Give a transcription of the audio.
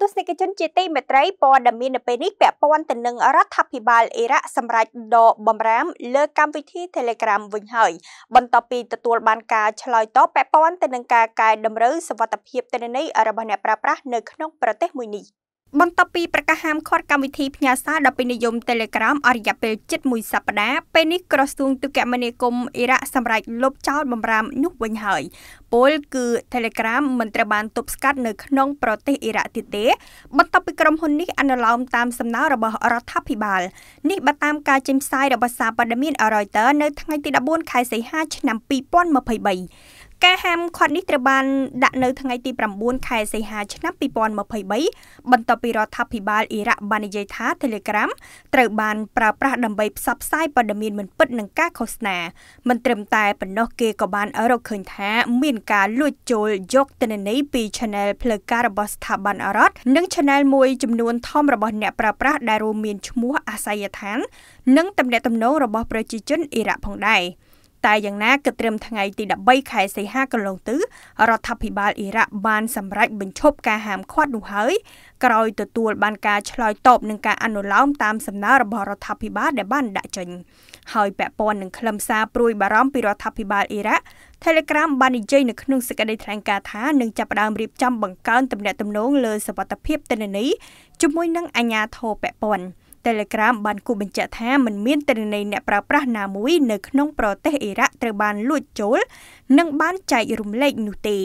ទស្សនិកជនជាទីមេត្រីព័ត៌មាននៅពេលនេះពាក់ព័ន្ធទៅនឹងរដ្ឋាភិបាលអ៊ីរ៉ាក់សម្រាប់ដកបំរាមលើកម្មវិធី Telegram វិញហើយ បន្ទាប់ពីទទួលបានការឆ្លើយតបពាក់ព័ន្ធទៅនឹងការកែតម្រូវសវត្ថិភាពទិន្នន័យរបស់អ្នកប្រើប្រាស់នៅក្នុងប្រទេសមួយនេះ។បន្ទាប់ពីប្រកាសហាមឃាត់កម្មវិធីផ្ញើសារដល់ពេញនិយម Telegram អរិយាពេលជិត1សប្តាហ៍ពេលនេះក្រសួងទូរគមនាគមន៍អ៊ីរ៉ាក់សម្រេចលុបចោលបំរាមនោះវិញហើយពលគឺ Telegram មិនត្រូវបានទប់ស្កាត់នៅក្នុងប្រទេសអ៊ីរ៉ាក់ទៀតទេ បន្ទាប់ពីក្រុមហ៊ុននេះអនុលោមតាមសំណើរបស់រដ្ឋាភិបាលនេះបើតាមការចេញផ្សាយរបស់សារព័ត៌មាន Reuters នៅថ្ងៃទី14ខែសីហាឆ្នាំ2023ការហាមឃាត់នេះត្រូវបានដាក់នៅថ្ងៃទី9ខែសីហាឆ្នាំ2023បន្ទាប់ពីរដ្ឋាភិបាលអ៊ីរ៉ាក់បាននិយាយថា Telegram ត្រូវបានប្រើប្រាស់ដើម្បីផ្សព្វផ្សាយព័ត៌មានមិនពិតនិងការឃោសនាមិនត្រឹមតែប៉ុណ្ណោះគេក៏បានរកឃើញថា មាន ការលួចចូលយកទិន្នន័យពី Channel ផ្លូវការរបស់ស្ថាប័នអរដ្ឋនិង Channel មួយចំនួនធំរបស់អ្នកប្រើប្រាស់ដែលរួមមានឈ្មោះអាស័យដ្ឋាននិងតំណែងតំណងរបស់ប្រជាជនអ៊ីរ៉ាក់ផងដែរ។តែយ៉ាងណាគិតត្រឹមថ្ងៃទី13ខែសីហាកន្លងទៅរដ្ឋាភិបាលអ៊ីរ៉ាក់បានសម្រេចបញ្ឈប់ការហាមឃាត់នោះហើយក្រោយទទួលបានការឆ្លើយតបនឹងការអនុលោមតាមសំណើរបស់រដ្ឋាភិបាលដែលបានដាក់ចេញហើយពាក់ព័ន្ធនឹងខ្លឹមសារព្រួយបារម្ភពីរដ្ឋាភិបាលអ៊ីរ៉ាក់ Telegram បាននិយាយនៅក្នុងសេចក្តីថ្លែងការណ៍ថានឹងចាប់ផ្ដើមរៀបចំបង្កើនទំនាក់ទំនងលើសវត្ថិភាពទិន្នន័យជាមួយនឹងអាជ្ញាធរពាក់ព័ន្ធ។ Telegram បានគូបញ្ជាក់ថាមិនមានទិន្នន័យអ្នកប្រើប្រាស់ណាមួយនៅក្នុងប្រទេសអ៊ីរ៉ាក់ត្រូវបានលួចចូល និងបានចែករំលែកនោះទេ